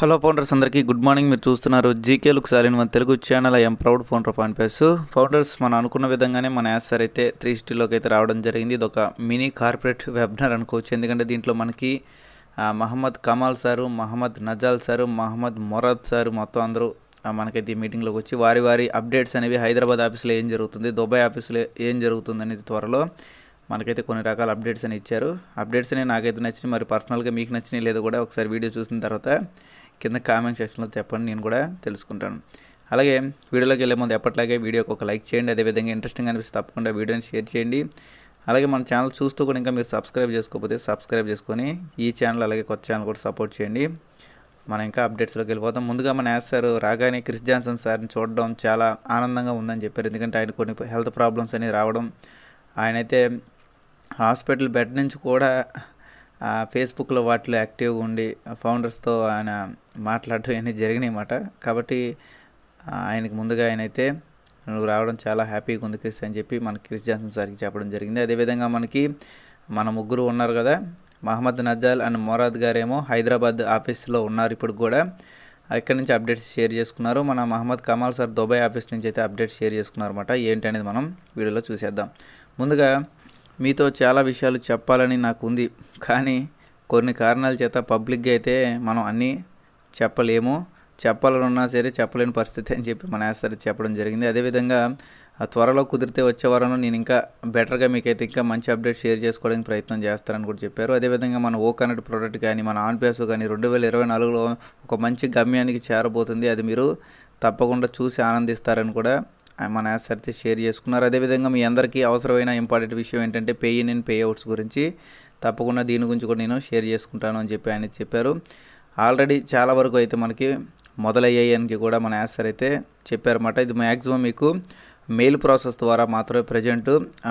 hello founders అందరికీ good morning మీరు చూస్తున్నారు జీకేలకు సాలిన మన Telugu channel I'm proud founder point pace founders మనం అనుకున్న విధంగానే మన యాసర్ అయితే త్రీ సిటీలోకి అయితే రావడం జరిగింది ఇది ఒక మినీ కార్పొరేట్ వెబినార్ అనుకోవచ్చు ఎందుకంటే దీంట్లో మనకి Mohammed Kamal sir Mohammed Nazal sir Mohammed Morad sir మొత్తం అందరూ మనకైతే ఈ మీటింగ్లోకి వచ్చి వారి వారి అప్డేట్స్ అనేవి హైదరాబాద్ ఆఫీస్లో ఏం జరుగుతుంది దుబాయ్ ఆఫీస్లో ఏం జరుగుతుంది అనేది త్వరలో మనకైతే కొన్ని రకాల అప్డేట్స్ అని ఇచ్చారు అప్డేట్స్ అనేవి నాకైతే నచ్చినాయి మరి పర్సనల్గా మీకు నచ్చినాయి లేదో కూడా ఒకసారి వీడియో చూసిన తర్వాత కింద కామెంట్ సెక్షన్లో చెప్పండి నేను కూడా తెలుసుకుంటాను అలాగే వీడియోలోకి వెళ్ళే ముందు ఎప్పటిలాగే వీడియోకి ఒక లైక్ చేయండి అదేవిధంగా ఇంట్రెస్టింగ్ అనిపిస్తే తప్పకుండా వీడియోని షేర్ చేయండి అలాగే మన ఛానల్ చూస్తూ కూడా ఇంకా మీరు సబ్స్క్రైబ్ చేసుకోకపోతే సబ్స్క్రైబ్ చేసుకొని ఈ ఛానల్ అలాగే కొత్త ఛానల్ కూడా సపోర్ట్ చేయండి మనం ఇంకా అప్డేట్స్లోకి వెళ్ళిపోతాం ముందుగా మన యాస్ సార్ రాగానే క్రిస్ జాన్సన్ సార్ని చూడడం చాలా ఆనందంగా ఉందని చెప్పారు ఎందుకంటే ఆయన కొన్ని హెల్త్ ప్రాబ్లమ్స్ అనేవి రావడం ఆయనైతే హాస్పిటల్ బెడ్ నుంచి కూడా ఫేస్బుక్లో వాటిలో యాక్టివ్గా ఉండి ఫౌండర్స్తో ఆయన మాట్లాడడం ఇవన్నీ జరిగినాయి అన్నమాట కాబట్టి ఆయనకు ముందుగా ఆయనైతే నువ్వు రావడం చాలా హ్యాపీగా ఉంది క్రిస్ అని చెప్పి మన క్రిస్ జాన్సన్ సార్కి చెప్పడం జరిగింది అదేవిధంగా మనకి మన ముగ్గురు ఉన్నారు కదా మహమ్మద్ నజాల్ అండ్ మొరాద్ గారేమో హైదరాబాద్ ఆఫీస్లో ఉన్నారు ఇప్పుడు కూడా ఇక్కడ నుంచి అప్డేట్స్ షేర్ చేసుకున్నారు మన Mohammed Kamal sir Dubai office నుంచి అయితే అప్డేట్స్ షేర్ చేసుకున్నారు అనమాట ఏంటి అనేది మనం వీడియోలో చూసేద్దాం ముందుగా మీతో చాలా విషయాలు చెప్పాలని నాకు ఉంది కానీ కొన్ని కారణాల చేత పబ్లిక్గా అయితే మనం అన్నీ చెప్పలేము చెప్పాలనున్నా సరే చెప్పలేని పరిస్థితి అని చెప్పి మన యాస్తారు చెప్పడం జరిగింది అదేవిధంగా త్వరలో కుదిరితే వచ్చే నేను ఇంకా బెటర్గా మీకైతే ఇంకా మంచి అప్డేట్ షేర్ చేసుకోవడానికి ప్రయత్నం చేస్తారని కూడా చెప్పారు అదేవిధంగా మన ఓ కనెక్ట్ ప్రోడక్ట్ కానీ మన ఆన్ ప్యాస్ కానీ రెండు వేల ఇరవై నాలుగులో ఒక మంచి గమ్యానికి చేరబోతుంది అది మీరు తప్పకుండా చూసి ఆనందిస్తారని కూడా మన యాసరితే షేర్ చేసుకున్నారు అదేవిధంగా మీ అందరికీ అవసరమైన ఇంపార్టెంట్ విషయం ఏంటంటే pay in and payouts గురించి తప్పకుండా దీని గురించి కూడా నేను షేర్ చేసుకుంటాను అని చెప్పి ఆయన చెప్పారు ఆల్రెడీ చాలా వరకు అయితే మనకి మొదలయ్యాయి అని కూడా మన యాసర్ అయితే చెప్పారన్నమాట ఇది మ్యాక్సిమం మీకు మెయిల్ ప్రాసెస్ ద్వారా మాత్రమే ప్రజెంట్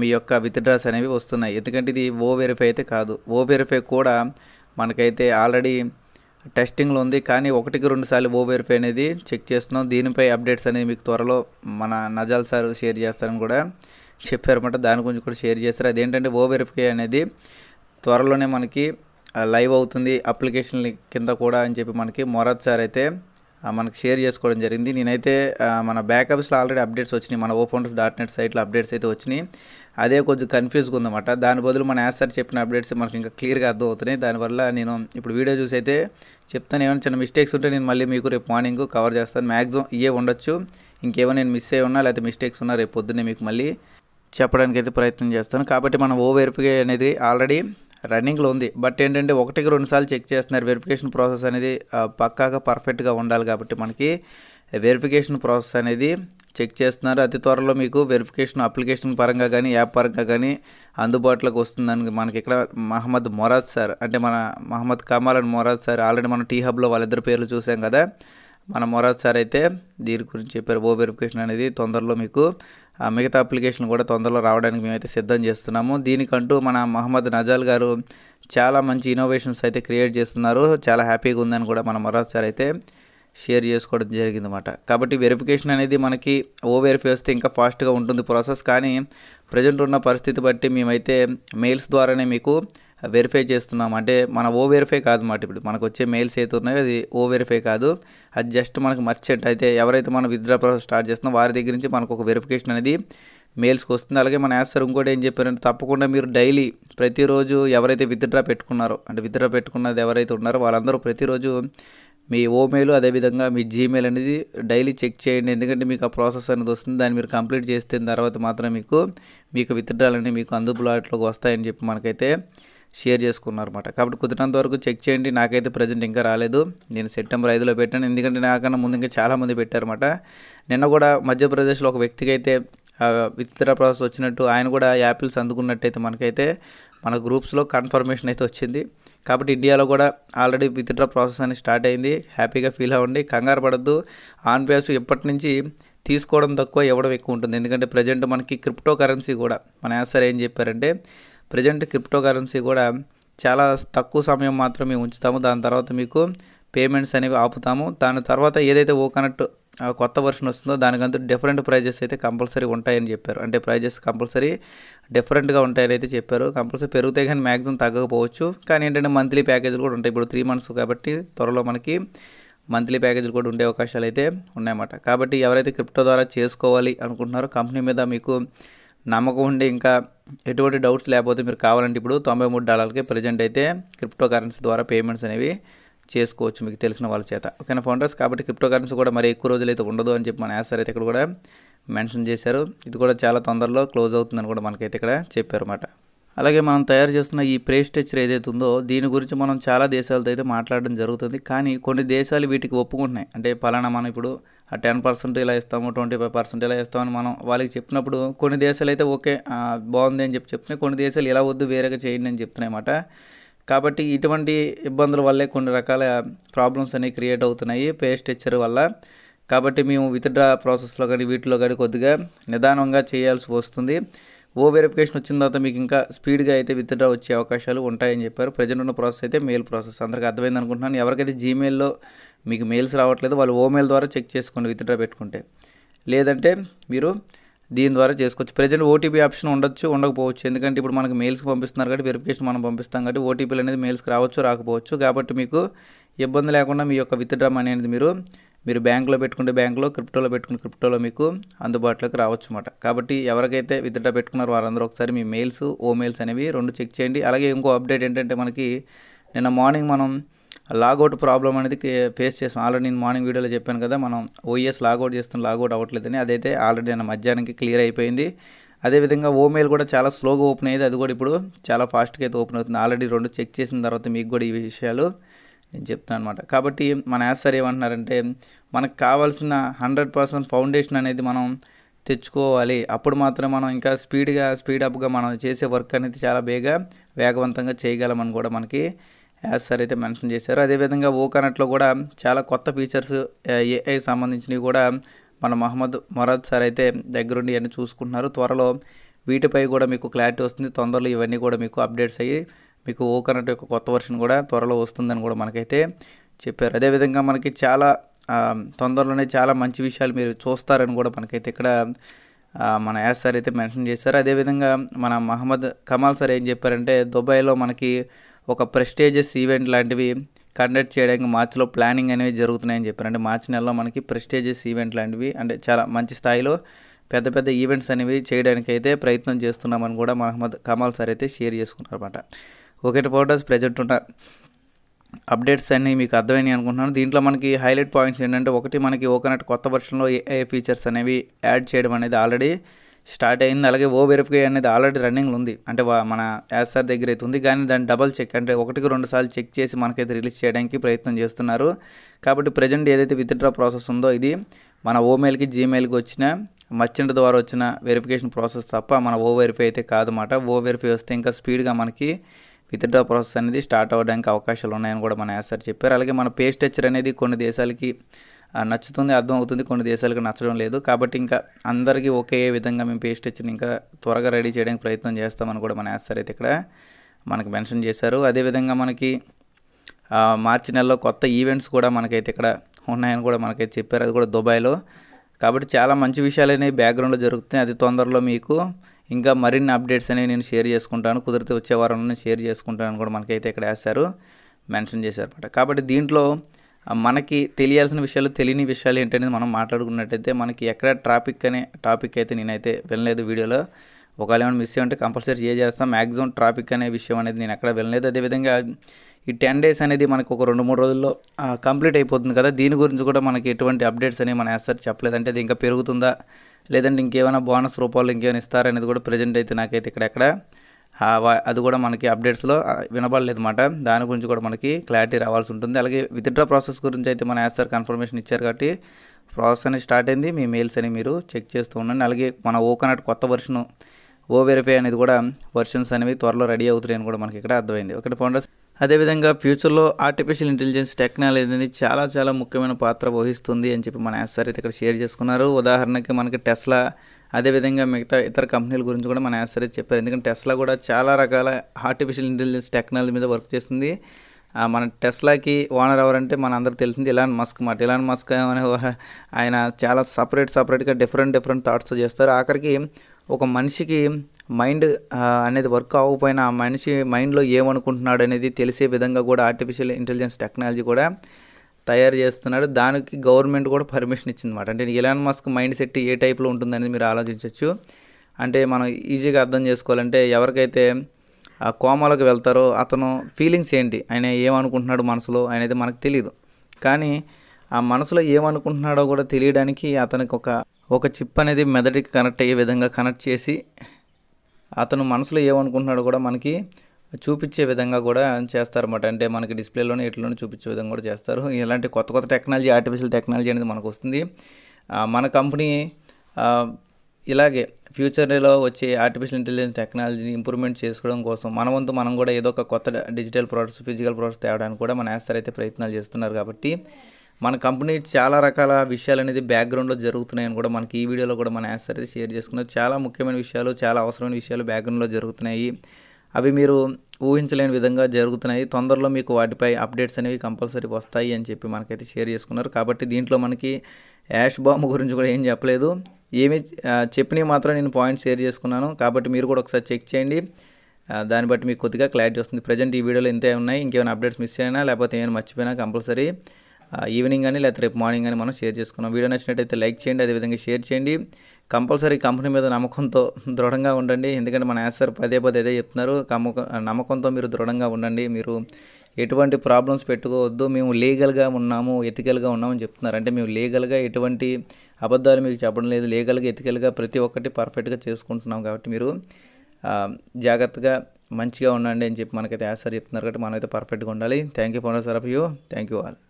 మీ యొక్క విత్డ్రాస్ అనేవి వస్తున్నాయి ఎందుకంటే ఇది ఓ వెరిఫై అయితే కాదు ఓ వెరిఫై కూడా మనకైతే ఆల్రెడీ టెస్టింగ్లో ఉంది కానీ ఒకటికి రెండు సార్లు ఓ వెరిఫై అనేది చెక్ చేస్తున్నాం దీనిపై అప్డేట్స్ అనేవి మీకు త్వరలో మన నజాల్ సార్ షేర్ చేస్తారని కూడా చెప్పారన్నమాట దాని గురించి కూడా షేర్ చేస్తారు అదేంటంటే ఓ వెరిఫై అనేది త్వరలోనే మనకి లైవ్ అవుతుంది అప్లికేషన్ కింద కూడా అని చెప్పి మనకి మొరత్ సార్ అయితే మనకు షేర్ చేసుకోవడం జరిగింది నేనైతే మన బ్యాకప్స్లో ఆల్రెడీ అప్డేట్స్ వచ్చినాయి మన ఓపెన్స్ డాట్ నెట్ సైట్లో అప్డేట్స్ అయితే వచ్చినాయి అదే కొంచెం కన్ఫ్యూజ్గా ఉందన్నమాట దాని బదులు మన యాసర్ చెప్పిన అప్డేట్స్ మనకి ఇంకా క్లియర్గా అర్థం అవుతున్నాయి దానివల్ల నేను ఇప్పుడు వీడియో చూసి అయితే చెప్తాను ఏమైనా చిన్న మిస్టేక్స్ ఉంటే నేను మళ్ళీ మీకు రేపు మార్నింగ్ కవర్ చేస్తాను మ్యాక్సిమం ఇవే ఉండొచ్చు ఇంకేమైనా నేను మిస్ అయ్యి ఉన్నా లేకపోతే మిస్టేక్స్ ఉన్నా రేపు పొద్దున్నే మీకు మళ్ళీ చెప్పడానికి అయితే ప్రయత్నం చేస్తాను కాబట్టి మనం ఓ వెరిఫికే అనేది ఆల్రెడీ రన్నింగ్లో ఉంది బట్ ఏంటంటే ఒకటికి రెండుసార్లు చెక్ చేస్తున్నారు వెరిఫికేషన్ ప్రాసెస్ అనేది పక్కాగా పర్ఫెక్ట్గా ఉండాలి కాబట్టి మనకి వెరిఫికేషన్ ప్రాసెస్ అనేది చెక్ చేస్తున్నారు అతి త్వరలో మీకు వెరిఫికేషన్ అప్లికేషన్ పరంగా కానీ యాప్ పరంగా కానీ అందుబాటులోకి వస్తుందని మనకి ఇక్కడ మహమ్మద్ మొరాజ్ సార్ అంటే మన Mohammed Kamal and Moraj sir already మనం టీ హబ్లో వాళ్ళిద్దరు పేర్లు చూసాం కదా మన మొరాజ్ సార్ అయితే దీని గురించి చెప్పారు ఓ వెరిఫికేషన్ అనేది తొందరలో మీకు మిగతా అప్లికేషన్ కూడా తొందరలో రావడానికి మేమైతే సిద్ధం చేస్తున్నాము దీనికంటూ మన మహమ్మద్ నజాల్ గారు చాలా మంచి ఇన్నోవేషన్స్ అయితే క్రియేట్ చేస్తున్నారు చాలా హ్యాపీగా ఉందని కూడా మనం మరోసారి అయితే షేర్ చేసుకోవడం జరిగిందన్నమాట కాబట్టి వెరిఫికేషన్ అనేది మనకి ఓ వెరిఫై వస్తే ఇంకా ఫాస్ట్గా ఉంటుంది ప్రాసెస్ కానీ ప్రజెంట్ ఉన్న పరిస్థితి బట్టి మేమైతే మెయిల్స్ ద్వారానే మీకు వెరిఫై చేస్తున్నాం అంటే మన ఓ వెరిఫై కాదు మాట ఇప్పుడు మనకు వచ్చే మెయిల్స్ అయితే ఉన్నాయో అది ఓ వెరిఫై కాదు అది జస్ట్ మనకు మర్చెంట్ అయితే ఎవరైతే మనం విత్డ్రా ప్రాసెస్ స్టార్ట్ చేస్తున్నాం వారి దగ్గర నుంచి మనకు ఒక వెరిఫికేషన్ అనేది మెయిల్స్కి వస్తుంది అలాగే మన యాసర్ ఇంకోటి ఏం చెప్పారంటే తప్పకుండా మీరు డైలీ ప్రతిరోజు ఎవరైతే విత్డ్రా పెట్టుకున్నారో అంటే విత్డ్రా పెట్టుకున్నది ఎవరైతే ఉన్నారో వాళ్ళందరూ ప్రతిరోజు మీ ఓ మెయిల్ అదేవిధంగా మీ జీమెయిల్ అనేది డైలీ చెక్ చేయండి ఎందుకంటే మీకు ఆ ప్రాసెస్ అనేది వస్తుంది దాన్ని మీరు కంప్లీట్ చేసిన తర్వాత మాత్రం మీకు మీకు విత్డ్రాలు అనేవి మీకు అందుబాటులోకి వస్తాయని చెప్పి మనకైతే షేర్ చేసుకున్నారన్నమాట కాబట్టి కుదిరినంత వరకు చెక్ చేయండి నాకైతే ప్రజెంట్ ఇంకా రాలేదు నేను సెప్టెంబర్ ఐదులో పెట్టాను ఎందుకంటే నాకన్నా ముందు ఇంకా చాలామంది పెట్టారన్నమాట నిన్న కూడా మధ్యప్రదేశ్లో ఒక వ్యక్తికి అయితే విత్డ్రా ప్రాసెస్ వచ్చినట్టు ఆయన కూడా యాపిల్స్ అందుకున్నట్టయితే మనకైతే మన గ్రూప్స్లో కన్ఫర్మేషన్ అయితే వచ్చింది కాబట్టి ఇండియాలో కూడా ఆల్రెడీ విత్డ్రా ప్రాసెస్ అనేది స్టార్ట్ అయింది హ్యాపీగా ఫీల్ అవ్వండి కంగారు పడద్దు ఆన్ ప్యాస్ ఎప్పటి నుంచి తీసుకోవడం తక్కువ ఇవ్వడం ఎక్కువ ఉంటుంది ఎందుకంటే ప్రజెంట్ మనకి క్రిప్టో కరెన్సీ కూడా మన యాన్సర్ ఏం చెప్పారంటే ప్రజెంట్ క్రిప్టో కరెన్సీ కూడా చాలా తక్కువ సమయం మాత్రమే ఉంచుతాము దాని తర్వాత మీకు పేమెంట్స్ అనేవి ఆపుతాము దాని తర్వాత ఏదైతే ఓ కనెక్ట్ కొత్త వర్షన్ వస్తుందో దానికంతా డిఫరెంట్ ప్రైజెస్ అయితే కంపల్సరీ ఉంటాయని చెప్పారు అంటే ప్రైజెస్ కంపల్సరీ డిఫరెంట్గా ఉంటాయని అయితే చెప్పారు కంపల్సరీ పెరుగుతాయి కానీ మ్యాక్సిమం తగ్గకపోవచ్చు కానీ ఏంటంటే మంత్లీ ప్యాకేజీలు కూడా ఉంటాయి ఇప్పుడు త్రీ మంత్స్ కాబట్టి త్వరలో మనకి మంత్లీ ప్యాకేజీలు కూడా ఉండే అవకాశాలు అయితే ఉన్నాయన్నమాట కాబట్టి ఎవరైతే క్రిప్టో ద్వారా చేసుకోవాలి అనుకుంటున్నారో కంపెనీ మీద మీకు నమ్మకం ఉండి ఇంకా ఎటువంటి డౌట్స్ లేకపోతే మీరు కావాలంటే ఇప్పుడు తొంభై మూడు డాలర్లకి ప్రజెంట్ అయితే క్రిప్టో కరెన్సీ ద్వారా పేమెంట్స్ అనేవి చేసుకోవచ్చు మీకు తెలిసిన వాళ్ళ చేత ఓకేనా ఫౌండర్స్ కాబట్టి క్రిప్టో కరెన్సీ కూడా మరి ఎక్కువ రోజులు అయితే ఉండదు అని చెప్పి మన యాసర్ అయితే ఇక్కడ కూడా మెన్షన్ చేశారు ఇది కూడా చాలా తొందరలో క్లోజ్ అవుతుందని కూడా మనకైతే ఇక్కడ చెప్పారు అన్నమాట అలాగే మనం తయారు చేస్తున్న ఈ ప్రే స్ట్రక్చర్ ఏదైతే ఉందో దీని గురించి మనం చాలా దేశాలతో అయితే మాట్లాడడం జరుగుతుంది కానీ కొన్ని దేశాలు వీటికి ఒప్పుకుంటున్నాయి అంటే పలానా మనం ఇప్పుడు టెన్ పర్సెంట్ ఇలా ఇస్తాము ట్వంటీ ఫైవ్ పర్సెంట్ ఇలా ఇస్తామని మనం వాళ్ళకి చెప్పినప్పుడు కొన్ని దేశాలు అయితే ఓకే బాగుంది అని చెప్పి చెప్తున్నాయి కొన్ని దేశాలు ఇలా వద్దు వేరేగా చేయండి అని చెప్తున్నాయి అన్నమాట కాబట్టి ఇటువంటి ఇబ్బందుల వల్లే కొన్ని రకాల ప్రాబ్లమ్స్ అనేవి క్రియేట్ అవుతున్నాయి పే స్ట్రక్చర్ వల్ల కాబట్టి మేము విత్డ్రా ప్రాసెస్లో కానీ వీటిలో కానీ కొద్దిగా నిదానంగా చేయాల్సి వస్తుంది ఓ వెరిఫికేషన్ వచ్చిన తర్వాత మీకు ఇంకా స్పీడ్గా అయితే విత్డ్రా వచ్చే అవకాశాలు ఉంటాయని చెప్పారు ప్రజెంట్ ఉన్న ప్రాసెస్ అయితే మెయిల్ ప్రాసెస్ అందరికీ అర్థమైంది అనుకుంటున్నాను ఎవరికైతే జీమెయిల్లో మీకు మెయిల్స్ రావట్లేదు వాళ్ళు ఓ మెయిల్ ద్వారా చెక్ చేసుకోండి విత్డ్రా పెట్టుకుంటే లేదంటే మీరు దీని ద్వారా చేసుకోవచ్చు ప్రజెంట్ ఓటీపీ ఆప్షన్ ఉండొచ్చు ఉండకపోవచ్చు ఎందుకంటే ఇప్పుడు మనకు మెయిల్స్కి పంపిస్తున్నారు కాబట్టి వెరిఫికేషన్ మనం పంపిస్తాం కాబట్టి ఓటీపీలు అనేది మెయిల్స్కి రావచ్చు రాకపోవచ్చు కాబట్టి మీకు ఇబ్బంది లేకుండా మీ యొక్క విత్డ్రా మనీ అనేది మీరు మీరు బ్యాంకులో పెట్టుకుంటే బ్యాంకులో క్రిప్టోలో పెట్టుకుంటే క్రిప్టోలో మీకు అందుబాటులోకి రావచ్చు అన్నమాట కాబట్టి ఎవరికైతే డ్రా పెట్టుకున్నారో వారందరూ ఒకసారి మీ మెయిల్స్ ఓ మెయిల్స్ అనేవి రెండు చెక్ చేయండి అలాగే ఇంకో అప్డేట్ ఏంటంటే మనకి నిన్న మార్నింగ్ మనం లాగౌట్ ప్రాబ్లం అనేది ఫేస్ చేసాం ఆల్రెడీ నేను మార్నింగ్ వీడియోలో చెప్పాను కదా మనం ఓఎస్ లాగౌట్ చేస్తున్న లాగౌట్ అవ్వట్లేదని అదైతే ఆల్రెడీ నా మధ్యాహ్నానికి క్లియర్ అయిపోయింది అదేవిధంగా ఓమెయిల్ కూడా చాలా స్లోగా ఓపెన్ అయ్యేది అది కూడా ఇప్పుడు చాలా ఫాస్ట్గా అయితే ఓపెన్ అవుతుంది ఆల్రెడీ రెండు చెక్ చేసిన తర్వాత మీకు కూడా ఈ విషయాలు నేను చెప్తాను అనమాట కాబట్టి మన యాసర్ ఏమంటున్నారంటే మనకు కావాల్సిన హండ్రెడ్ పర్సెంట్ ఫౌండేషన్ అనేది మనం తెచ్చుకోవాలి అప్పుడు మాత్రం మనం ఇంకా స్పీడ్గా స్పీడప్గా మనం చేసే వర్క్ అనేది చాలా బేగా వేగవంతంగా చేయగలమని కూడా మనకి యాజ్ సార్ అయితే మెన్షన్ చేశారు అదేవిధంగా ఓకానట్లో కూడా చాలా కొత్త ఫీచర్స్ ఏఐ సంబంధించినవి కూడా మన మహమ్మద్ మొరాద్ సార్ అయితే దగ్గరుండి అన్నీ చూసుకుంటున్నారు త్వరలో వీటిపై కూడా మీకు క్లారిటీ వస్తుంది తొందరలో ఇవన్నీ కూడా మీకు అప్డేట్స్ అయ్యి మీకు ఓ కరెంట్ యొక్క కొత్త వర్షన్ కూడా త్వరలో వస్తుందని కూడా మనకైతే చెప్పారు అదేవిధంగా మనకి చాలా తొందరలోనే చాలా మంచి విషయాలు మీరు చూస్తారని కూడా మనకైతే ఇక్కడ మన యాస్ సార్ అయితే మెన్షన్ చేశారు అదేవిధంగా మన మహమ్మద్ కమాల్ సార్ ఏం చెప్పారంటే దుబాయ్లో మనకి ఒక ప్రెస్టేజియస్ ఈవెంట్ లాంటివి కండక్ట్ చేయడానికి మార్చిలో ప్లానింగ్ అనేవి జరుగుతున్నాయని చెప్పారు అంటే మార్చి నెలలో మనకి ప్రెస్టేజియస్ ఈవెంట్ లాంటివి అంటే చాలా మంచి స్థాయిలో పెద్ద పెద్ద ఈవెంట్స్ అనేవి చేయడానికి అయితే ప్రయత్నం చేస్తున్నామని కూడా మహమ్మద్ కమాల్ సార్ అయితే షేర్ చేసుకున్నారన్నమాట ఒకటి ఫోటోస్ ప్రజెంట్ ఉన్న అప్డేట్స్ అన్నీ మీకు అర్థమైనాయి అనుకుంటున్నాను దీంట్లో మనకి హైలైట్ పాయింట్స్ ఏంటంటే ఒకటి మనకి ఓకనట్ కొత్త వర్షన్లో ఏఏ ఫీచర్స్ అనేవి యాడ్ చేయడం అనేది ఆల్రెడీ స్టార్ట్ అయింది అలాగే ఓ వెరిఫికే అనేది ఆల్రెడీ రన్నింగ్ ఉంది అంటే మన యాసార్ దగ్గర అయితే ఉంది కానీ దాన్ని డబల్ చెక్ అంటే ఒకటికి రెండు సార్లు చెక్ చేసి మనకైతే రిలీజ్ చేయడానికి ప్రయత్నం చేస్తున్నారు కాబట్టి ప్రజెంట్ ఏదైతే విత్డ్రా ప్రాసెస్ ఉందో ఇది మన ఓమెయిల్కి జీమెయిల్కి వచ్చిన మర్చెంట్ ద్వారా వచ్చిన వెరిఫికేషన్ ప్రాసెస్ తప్ప మన ఓ వెరిఫై అయితే కాదన్నమాట ఓ వెరిఫై వస్తే ఇంకా స్పీడ్గా మనకి విత్డ్రా ప్రాసెస్ అనేది స్టార్ట్ అవ్వడానికి అవకాశాలు ఉన్నాయని కూడా మన యాసర్ చెప్పారు అలాగే మన పే స్ట్రక్చర్ అనేది కొన్ని దేశాలకి నచ్చుతుంది అర్థం అవుతుంది కొన్ని దేశాలకు నచ్చడం లేదు కాబట్టి ఇంకా అందరికీ ఒకే విధంగా మేము పే స్ట్రక్చర్ని ఇంకా త్వరగా రెడీ చేయడానికి ప్రయత్నం చేస్తామని కూడా మన యాసర్ అయితే ఇక్కడ మనకు మెన్షన్ చేశారు అదేవిధంగా మనకి మార్చి నెలలో కొత్త ఈవెంట్స్ కూడా మనకైతే ఇక్కడ ఉన్నాయని కూడా మనకైతే చెప్పారు అది కూడా దుబాయ్లో కాబట్టి చాలా మంచి విషయాలు అనేవి బ్యాక్గ్రౌండ్లో జరుగుతున్నాయి అది తొందరలో మీకు ఇంకా మరిన్ని అప్డేట్స్ అనేవి నేను షేర్ చేసుకుంటాను కుదిరితే వచ్చే వారంలో షేర్ చేసుకుంటాను కూడా మనకైతే ఇక్కడ వేస్తారు మెన్షన్ చేశారనమాట కాబట్టి దీంట్లో మనకి తెలియాల్సిన విషయాలు తెలియని విషయాలు ఏంటనేది మనం మాట్లాడుకున్నట్టయితే మనకి ఎక్కడ ట్రాఫిక్ అనే టాపిక్ అయితే నేనైతే వినలేదు వీడియోలో ఒకవేళ ఏమైనా మిస్ ఉంటే కంపల్సరీ ఏ చేస్తాం మ్యాక్సిమం ట్రాఫిక్ అనే విషయం అనేది నేను ఎక్కడ వినలేదు అదేవిధంగా ఈ టెన్ డేస్ అనేది మనకు ఒక రెండు మూడు రోజుల్లో కంప్లీట్ అయిపోతుంది కదా దీని గురించి కూడా మనకి ఎటువంటి అప్డేట్స్ అనేవి మనం వేస్తారు చెప్పలేదంటే అది ఇంకా పెరుగుతుందా లేదంటే ఇంకేమైనా బోనస్ రూపాలు ఇంకేమైనా ఇస్తారనేది కూడా ప్రజెంట్ అయితే నాకైతే ఇక్కడ ఎక్కడ అది కూడా మనకి అప్డేట్స్లో వినబడలేదు అనమాట దాని గురించి కూడా మనకి క్లారిటీ రావాల్సి ఉంటుంది అలాగే విత్డ్రా ప్రాసెస్ గురించి అయితే మన యాస్ఆర్ కన్ఫర్మేషన్ ఇచ్చారు కాబట్టి ప్రాసెస్ అనేది స్టార్ట్ అయింది మీ మెయిల్స్ అని మీరు చెక్ చేస్తూ ఉండండి అలాగే మన అట్ కొత్త వర్షన్ ఓ వెరిఫై అనేది కూడా వర్షన్స్ అనేవి త్వరలో రెడీ అవుతున్నాయని కూడా మనకి ఇక్కడ అర్థమైంది ఒకటి ఫౌండర్స్ అదేవిధంగా ఫ్యూచర్లో ఆర్టిఫిషియల్ ఇంటెలిజెన్స్ టెక్నాలజీ అనేది చాలా చాలా ముఖ్యమైన పాత్ర వహిస్తుంది అని చెప్పి మన యాస్ సార్ అయితే ఇక్కడ షేర్ చేసుకున్నారు ఉదాహరణకి మనకి టెస్లా అదేవిధంగా మిగతా ఇతర కంపెనీల గురించి కూడా మన యాస్ అయితే చెప్పారు ఎందుకంటే టెస్లా కూడా చాలా రకాల ఆర్టిఫిషియల్ ఇంటెలిజెన్స్ టెక్నాలజీ మీద వర్క్ చేస్తుంది మన టెస్లాకి ఓనర్ ఎవరంటే మన అందరికి తెలిసింది ఇలాన్ మస్క్ మాట ఇలాన్ మస్క్ అనే ఆయన చాలా సపరేట్ సపరేట్గా డిఫరెంట్ డిఫరెంట్ థాట్స్ చేస్తారు ఆఖరికి ఒక మనిషికి మైండ్ అనేది వర్క్ అవ్వకపోయినా ఆ మనిషి మైండ్లో ఏమనుకుంటున్నాడు అనేది తెలిసే విధంగా కూడా ఆర్టిఫిషియల్ ఇంటెలిజెన్స్ టెక్నాలజీ కూడా తయారు చేస్తున్నాడు దానికి గవర్నమెంట్ కూడా పర్మిషన్ ఇచ్చింది అనమాట అంటే ఇలాన్ మస్క్ మైండ్ సెట్ ఏ టైప్లో ఉంటుందనేది మీరు ఆలోచించవచ్చు అంటే మనం ఈజీగా అర్థం చేసుకోవాలంటే ఎవరికైతే ఆ కోమాలకు వెళ్తారో అతను ఫీలింగ్స్ ఏంటి ఆయన ఏమనుకుంటున్నాడు మనసులో అనేది మనకు తెలియదు కానీ ఆ మనసులో ఏమనుకుంటున్నాడో కూడా తెలియడానికి అతనికి ఒక ఒక చిప్ అనేది మెదడుకి కనెక్ట్ అయ్యే విధంగా కనెక్ట్ చేసి అతను మనసులో ఏమనుకుంటున్నాడో కూడా మనకి చూపించే విధంగా కూడా చేస్తారన్నమాట అంటే మనకి డిస్ప్లేలోనే ఇట్లోనే చూపించే విధంగా కూడా చేస్తారు ఇలాంటి కొత్త కొత్త టెక్నాలజీ ఆర్టిఫిషియల్ టెక్నాలజీ అనేది మనకు వస్తుంది మన కంపెనీ ఇలాగే ఫ్యూచర్లో వచ్చే ఆర్టిఫిషియల్ ఇంటెలిజెన్స్ టెక్నాలజీని ఇంప్రూవ్మెంట్ చేసుకోవడం కోసం మన వంతు మనం కూడా ఏదో ఒక కొత్త డిజిటల్ ప్రోడక్ట్స్ ఫిజికల్ ప్రోడక్ట్స్ తేవడానికి కూడా మన యాస్తారు అయితే ప్రయత్నాలు చేస్తున్నారు కాబట్టి మన కంపెనీ చాలా రకాల విషయాలు అనేది బ్యాక్గ్రౌండ్లో జరుగుతున్నాయని కూడా మనకి ఈ వీడియోలో కూడా మన యాన్సర్ అయితే షేర్ చేసుకున్నాం చాలా ముఖ్యమైన విషయాలు చాలా అవసరమైన విషయాలు బ్యాక్గ్రౌండ్లో జరుగుతున్నాయి అవి మీరు ఊహించలేని విధంగా జరుగుతున్నాయి తొందరలో మీకు వాటిపై అప్డేట్స్ అనేవి కంపల్సరీ వస్తాయి అని చెప్పి మనకైతే షేర్ చేసుకున్నారు కాబట్టి దీంట్లో మనకి యాష్ బాంబు గురించి కూడా ఏం చెప్పలేదు ఏమి చెప్పినవి మాత్రం నేను పాయింట్స్ షేర్ చేసుకున్నాను కాబట్టి మీరు కూడా ఒకసారి చెక్ చేయండి దాన్ని బట్టి మీకు కొద్దిగా క్లారిటీ వస్తుంది ప్రజెంట్ ఈ వీడియోలో ఇంతే ఉన్నాయి ఇంకేమైనా అప్డేట్స్ మిస్ అయినా లేకపోతే ఏమైనా మర్చిపోయినా కంపల్సరీ ఈవినింగ్ కానీ లేకపోతే రేపు మార్నింగ్ కానీ మనం షేర్ చేసుకున్నాం వీడియో నచ్చినట్టయితే లైక్ చేయండి అదేవిధంగా షేర్ చేయండి కంపల్సరీ కంపెనీ మీద నమ్మకంతో దృఢంగా ఉండండి ఎందుకంటే మన యాసర్ పదే పదే అదే చెప్తున్నారు నమ్మకంతో మీరు దృఢంగా ఉండండి మీరు ఎటువంటి ప్రాబ్లమ్స్ పెట్టుకోవద్దు మేము లీగల్గా ఉన్నాము ఎథికల్గా ఉన్నామని చెప్తున్నారు అంటే మేము లీగల్గా ఎటువంటి అబద్ధాలు మీకు చెప్పడం లేదు లీగల్గా ఎథికల్గా ప్రతి ఒక్కటి పర్ఫెక్ట్గా చేసుకుంటున్నాం కాబట్టి మీరు జాగ్రత్తగా మంచిగా ఉండండి అని చెప్పి మనకైతే యాసర్ చెప్తున్నారు కాబట్టి మనమైతే పర్ఫెక్ట్గా ఉండాలి thank you phone sir of you thank you all